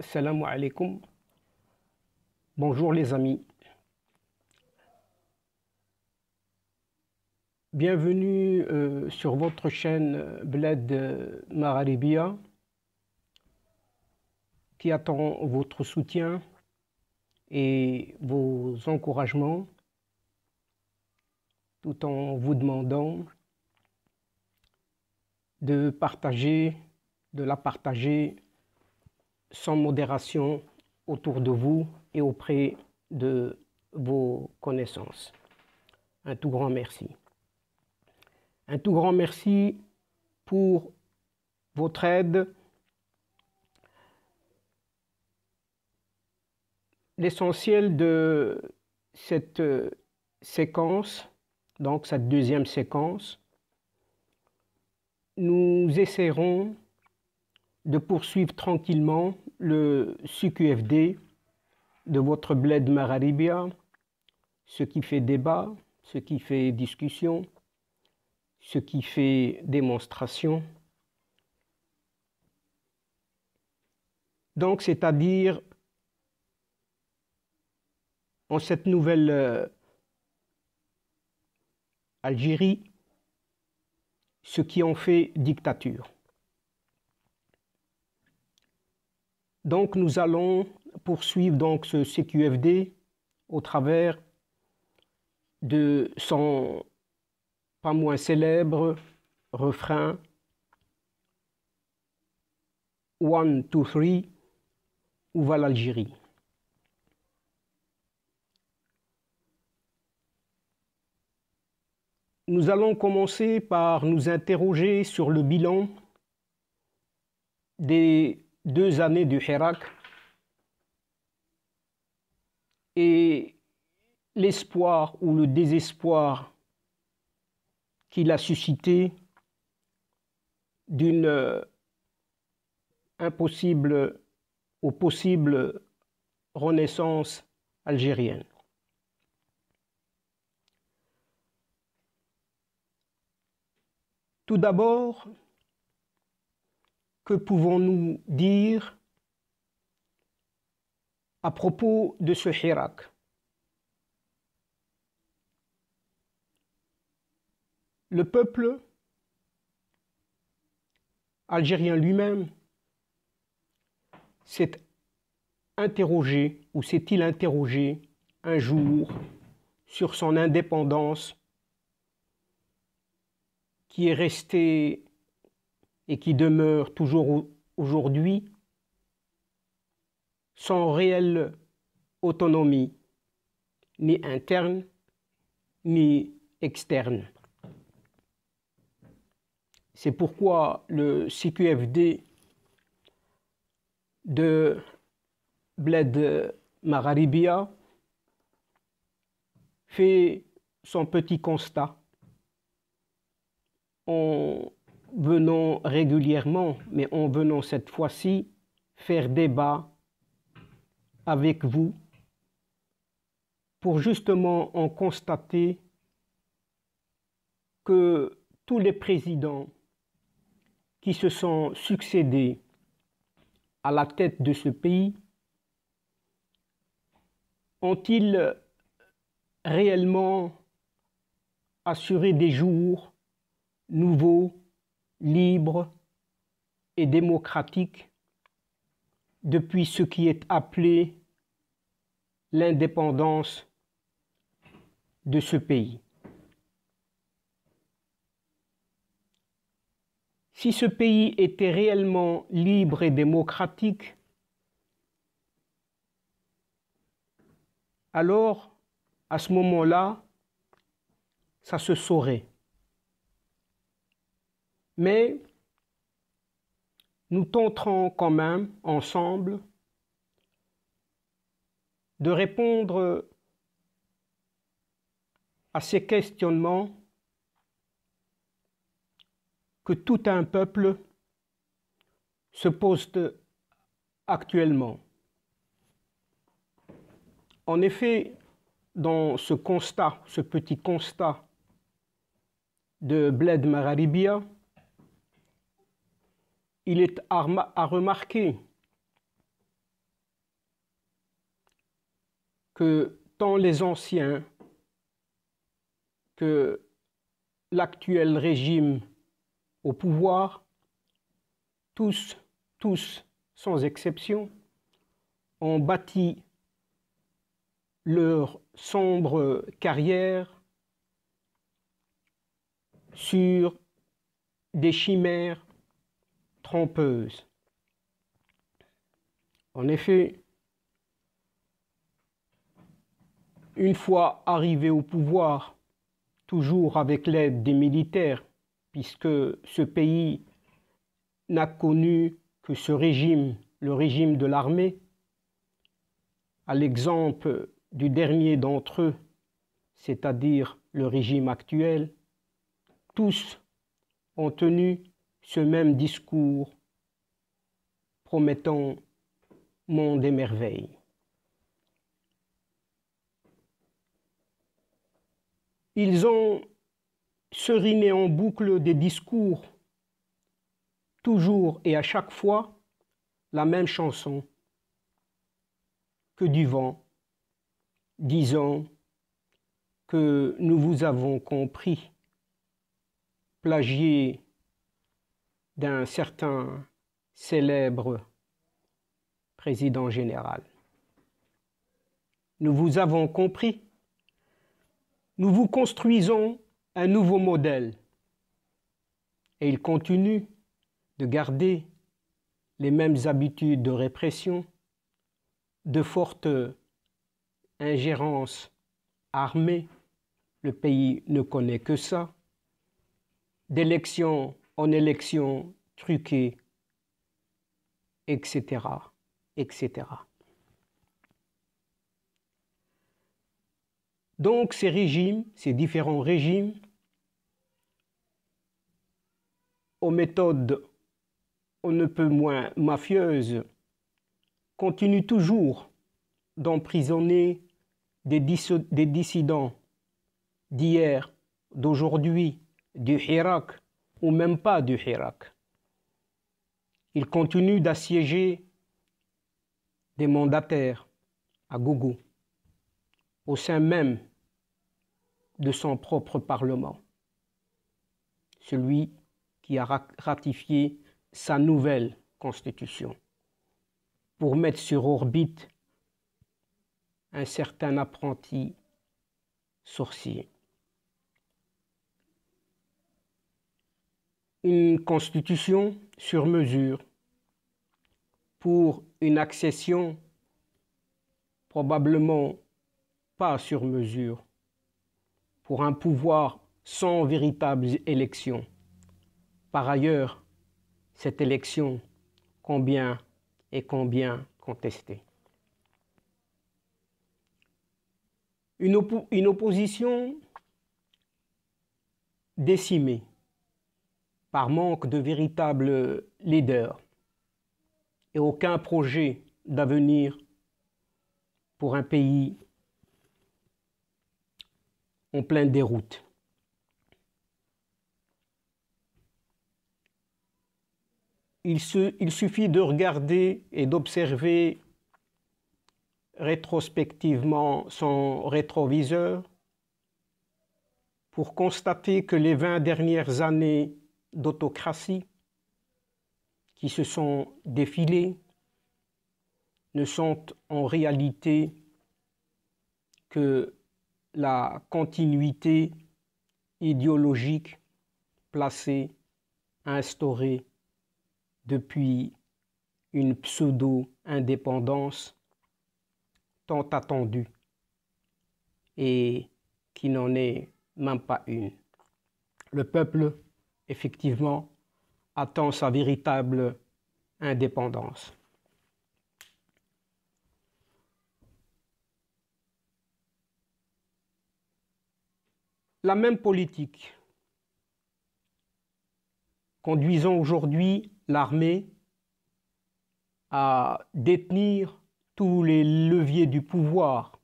salam alaikum. Bonjour les amis. Bienvenue euh, sur votre chaîne euh, Bled euh, Mararibia qui attend votre soutien et vos encouragements tout en vous demandant de partager, de la partager sans modération autour de vous et auprès de vos connaissances. Un tout grand merci. Un tout grand merci pour votre aide. L'essentiel de cette euh, séquence, donc cette deuxième séquence, nous essaierons de poursuivre tranquillement le SUQFD de votre bled Mararibia, ce qui fait débat, ce qui fait discussion, ce qui fait démonstration. Donc, c'est-à-dire, en cette nouvelle euh, Algérie, ce qui en fait dictature. Donc nous allons poursuivre donc ce CQFD au travers de son pas moins célèbre refrain One, two, three, où va l'Algérie Nous allons commencer par nous interroger sur le bilan des deux années du Hirak et l'espoir ou le désespoir qu'il a suscité d'une euh, impossible ou possible renaissance algérienne. Tout d'abord, que pouvons-nous dire à propos de ce Hirak Le peuple algérien lui-même s'est interrogé ou s'est-il interrogé un jour sur son indépendance qui est restée et qui demeure toujours aujourd'hui sans réelle autonomie, ni interne, ni externe. C'est pourquoi le CQFD de Bled Mararibia fait son petit constat venons régulièrement, mais en venant cette fois-ci faire débat avec vous pour justement en constater que tous les présidents qui se sont succédés à la tête de ce pays ont-ils réellement assuré des jours nouveaux libre et démocratique depuis ce qui est appelé l'indépendance de ce pays. Si ce pays était réellement libre et démocratique, alors, à ce moment-là, ça se saurait mais nous tenterons quand même ensemble de répondre à ces questionnements que tout un peuple se pose actuellement. En effet, dans ce constat, ce petit constat de Bled Mararibia, il est à, remarquer que tant les anciens que l'actuel régime au pouvoir, tous, tous, sans exception, ont bâti leur sombre carrière sur des chimères trompeuse. En effet, une fois arrivé au pouvoir, toujours avec l'aide des militaires, puisque ce pays n'a connu que ce régime, le régime de l'armée, à l'exemple du dernier d'entre eux, c'est-à-dire le régime actuel, tous ont tenu ce même discours promettant monde et merveilles. Ils ont seriné en boucle des discours, toujours et à chaque fois la même chanson que du vent, disant que nous vous avons compris, plagié d'un certain célèbre président général. Nous vous avons compris. Nous vous construisons un nouveau modèle. Et il continue de garder les mêmes habitudes de répression, de forte ingérence armée. Le pays ne connaît que ça. D'élections en élections truquées, etc., etc. Donc ces régimes, ces différents régimes, aux méthodes on ne peut moins mafieuses, continuent toujours d'emprisonner des, des dissidents d'hier, d'aujourd'hui, du Hirak, ou même pas du Hirak. Il continue d'assiéger des mandataires à Gougou, au sein même de son propre Parlement, celui qui a ratifié sa nouvelle constitution, pour mettre sur orbite un certain apprenti sorcier. une constitution sur mesure pour une accession probablement pas sur mesure, pour un pouvoir sans véritable élection. Par ailleurs, cette élection, combien et combien contestée. Une, une opposition décimée, par manque de véritable leader et aucun projet d'avenir pour un pays en pleine déroute. Il, se, il suffit de regarder et d'observer rétrospectivement son rétroviseur pour constater que les 20 dernières années d'autocratie qui se sont défilés ne sont en réalité que la continuité idéologique placée, instaurée depuis une pseudo-indépendance tant attendue et qui n'en est même pas une. Le peuple effectivement, attend sa véritable indépendance. La même politique conduisant aujourd'hui l'armée à détenir tous les leviers du pouvoir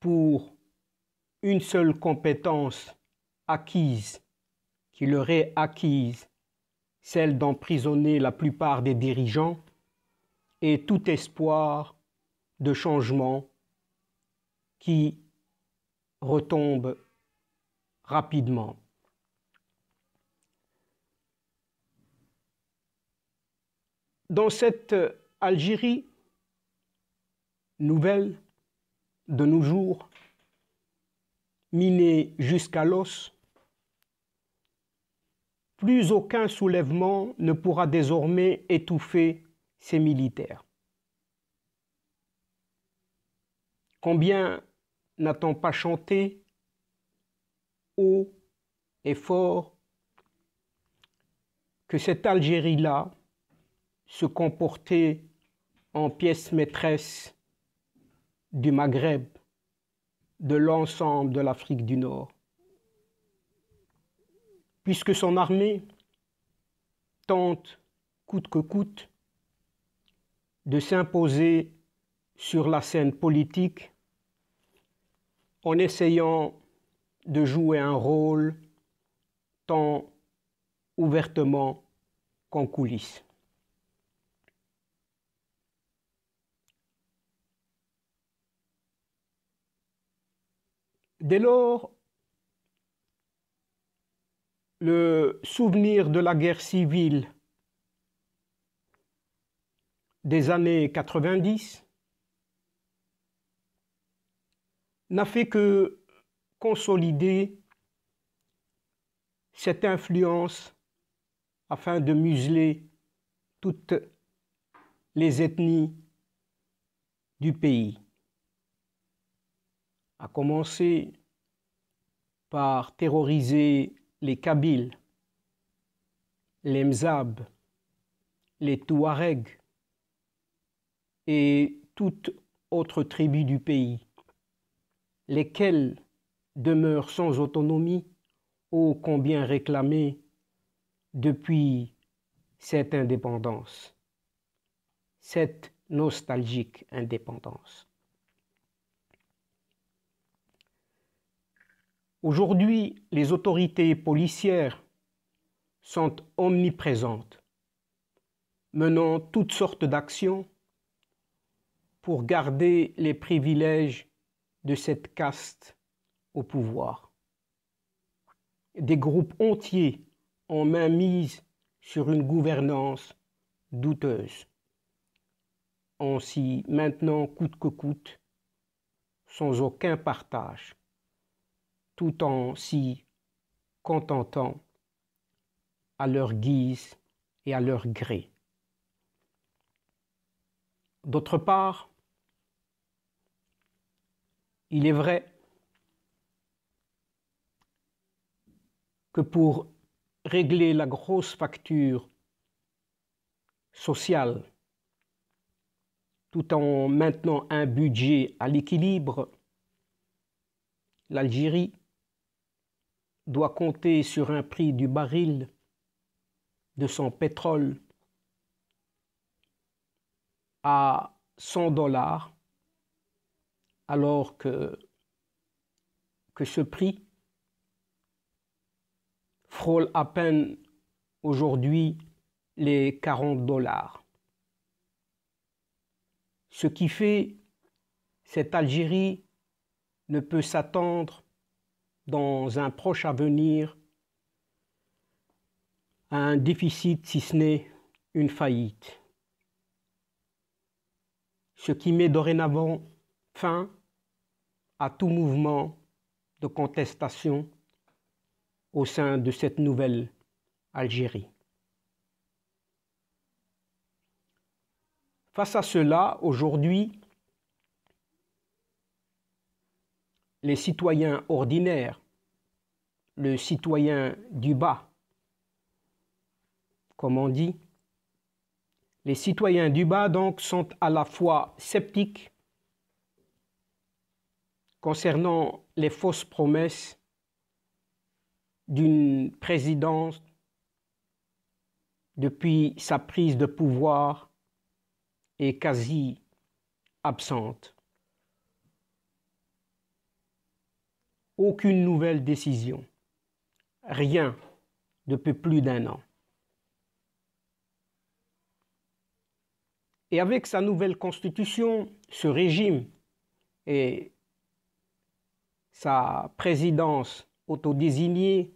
pour une seule compétence acquise, qui leur est acquise, celle d'emprisonner la plupart des dirigeants et tout espoir de changement qui retombe rapidement. Dans cette Algérie nouvelle de nos jours, minée jusqu'à l'os, plus aucun soulèvement ne pourra désormais étouffer ces militaires. Combien n'a-t-on pas chanté haut et fort que cette Algérie-là se comportait en pièce maîtresse du Maghreb, de l'ensemble de l'Afrique du Nord puisque son armée tente, coûte que coûte, de s'imposer sur la scène politique en essayant de jouer un rôle tant ouvertement qu'en coulisses. Dès lors, le souvenir de la guerre civile des années 90 n'a fait que consolider cette influence afin de museler toutes les ethnies du pays, à commencer par terroriser les Kabyles, les Mzab, les Touaregs et toute autre tribu du pays, lesquelles demeurent sans autonomie, ô combien réclamées depuis cette indépendance, cette nostalgique indépendance. Aujourd'hui, les autorités policières sont omniprésentes, menant toutes sortes d'actions pour garder les privilèges de cette caste au pouvoir. Des groupes entiers ont main mise sur une gouvernance douteuse. On s'y maintenant coûte que coûte, sans aucun partage tout en s'y contentant à leur guise et à leur gré. D'autre part, il est vrai que pour régler la grosse facture sociale, tout en maintenant un budget à l'équilibre, l'Algérie doit compter sur un prix du baril de son pétrole à 100 dollars, alors que, que ce prix frôle à peine aujourd'hui les 40 dollars. Ce qui fait cette Algérie ne peut s'attendre dans un proche avenir un déficit, si ce n'est une faillite. Ce qui met dorénavant fin à tout mouvement de contestation au sein de cette nouvelle Algérie. Face à cela, aujourd'hui, les citoyens ordinaires le citoyen du bas, comme on dit. Les citoyens du bas, donc, sont à la fois sceptiques concernant les fausses promesses d'une présidence depuis sa prise de pouvoir est quasi absente. Aucune nouvelle décision rien depuis plus d'un an. Et avec sa nouvelle constitution, ce régime et sa présidence autodésignée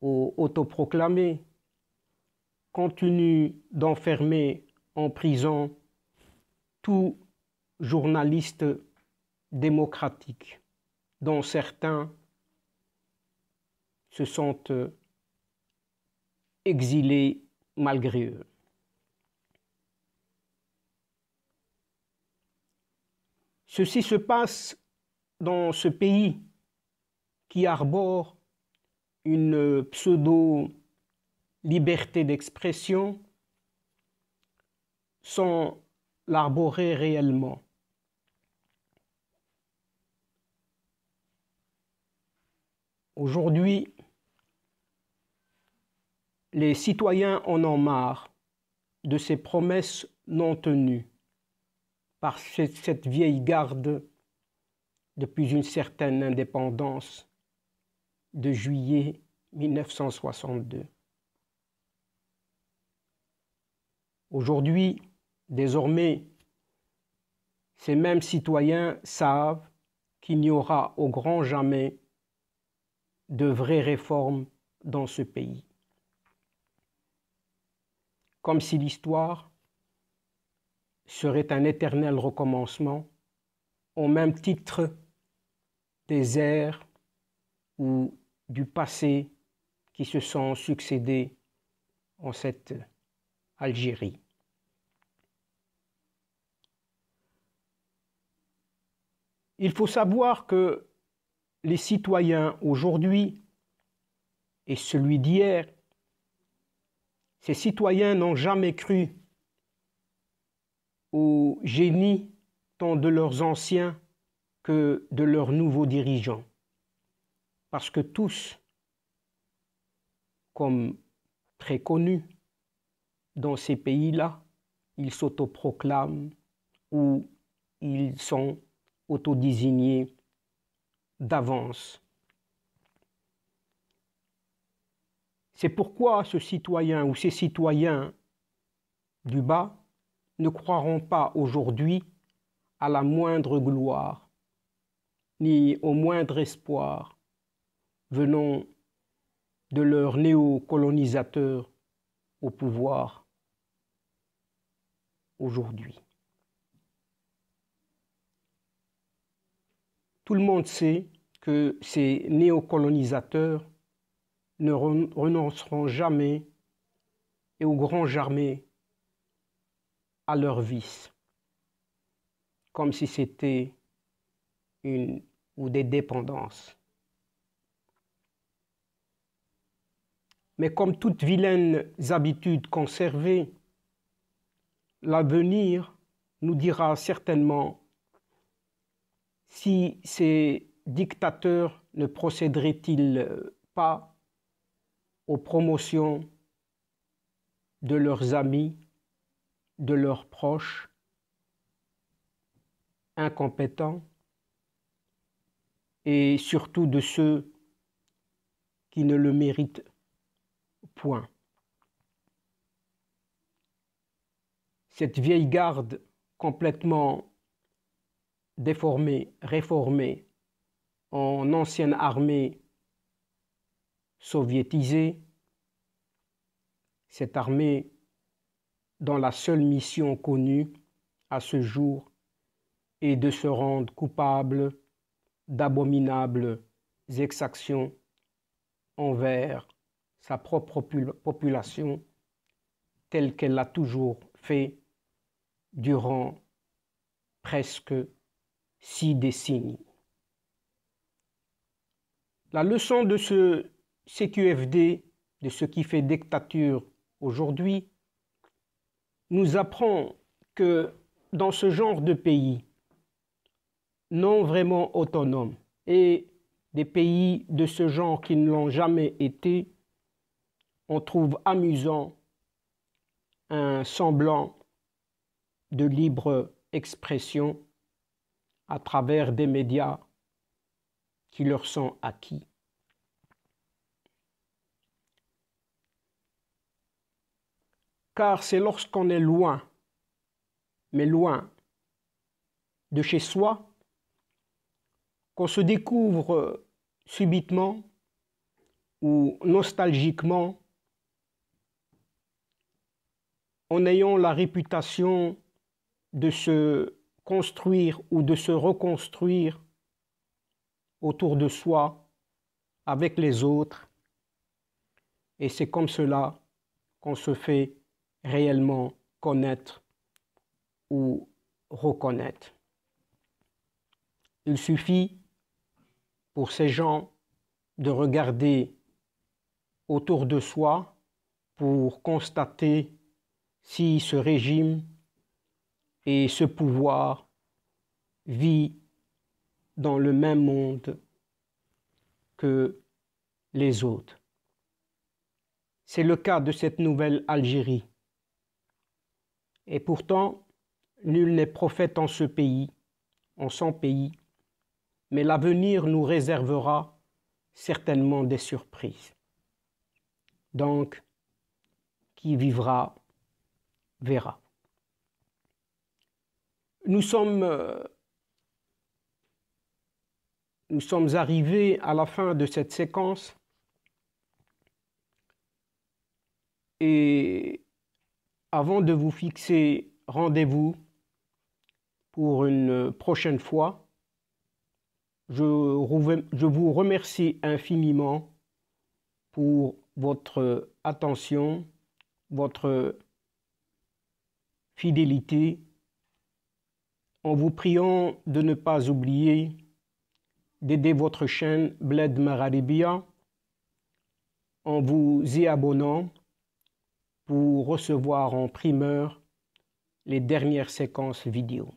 ou autoproclamée continue d'enfermer en prison tout journaliste démocratique, dont certains se sont euh, exilés malgré eux. Ceci se passe dans ce pays qui arbore une euh, pseudo-liberté d'expression sans l'arborer réellement. Aujourd'hui, les citoyens en ont marre de ces promesses non tenues par cette vieille garde depuis une certaine indépendance de juillet 1962. Aujourd'hui, désormais, ces mêmes citoyens savent qu'il n'y aura au grand jamais de vraies réformes dans ce pays comme si l'histoire serait un éternel recommencement, au même titre des airs ou du passé qui se sont succédés en cette Algérie. Il faut savoir que les citoyens aujourd'hui et celui d'hier ces citoyens n'ont jamais cru au génie tant de leurs anciens que de leurs nouveaux dirigeants. Parce que tous, comme très connus dans ces pays-là, ils s'autoproclament ou ils sont autodésignés d'avance C'est pourquoi ce citoyen ou ces citoyens du bas ne croiront pas aujourd'hui à la moindre gloire, ni au moindre espoir venant de leurs néocolonisateurs au pouvoir aujourd'hui. Tout le monde sait que ces néocolonisateurs ne renonceront jamais et au grand jamais à leur vice, comme si c'était une ou des dépendances. Mais comme toutes vilaines habitudes conservées, l'avenir nous dira certainement si ces dictateurs ne procéderaient-ils pas aux promotions de leurs amis, de leurs proches, incompétents, et surtout de ceux qui ne le méritent point. Cette vieille garde complètement déformée, réformée, en ancienne armée soviétisée, cette armée dont la seule mission connue à ce jour est de se rendre coupable d'abominables exactions envers sa propre population telle qu'elle l'a toujours fait durant presque six décennies. La leçon de ce CQFD, de ce qui fait dictature aujourd'hui, nous apprend que dans ce genre de pays non vraiment autonomes et des pays de ce genre qui ne l'ont jamais été, on trouve amusant un semblant de libre expression à travers des médias qui leur sont acquis. car c'est lorsqu'on est loin, mais loin de chez soi, qu'on se découvre euh, subitement ou nostalgiquement en ayant la réputation de se construire ou de se reconstruire autour de soi, avec les autres. Et c'est comme cela qu'on se fait réellement connaître ou reconnaître. Il suffit pour ces gens de regarder autour de soi pour constater si ce régime et ce pouvoir vit dans le même monde que les autres. C'est le cas de cette nouvelle Algérie. Et pourtant, nul n'est prophète en ce pays, en son pays, mais l'avenir nous réservera certainement des surprises. Donc, qui vivra, verra. Nous sommes, euh, nous sommes arrivés à la fin de cette séquence et avant de vous fixer rendez-vous pour une prochaine fois, je, vous remercie infiniment pour votre attention, votre fidélité, en vous priant de ne pas oublier d'aider votre chaîne Bled Mararibia en vous y abonnant pour recevoir en primeur les dernières séquences vidéo.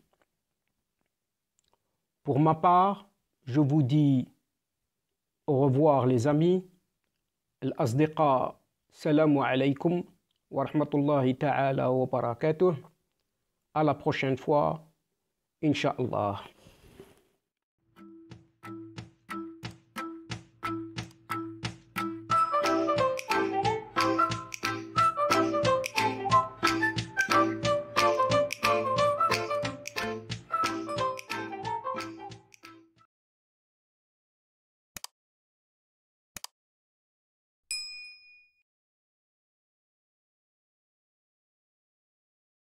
Pour ma part, je vous dis au revoir les amis. salamu alaykum wa rahmatullahi ta'ala wa barakatuh à la prochaine fois inshallah!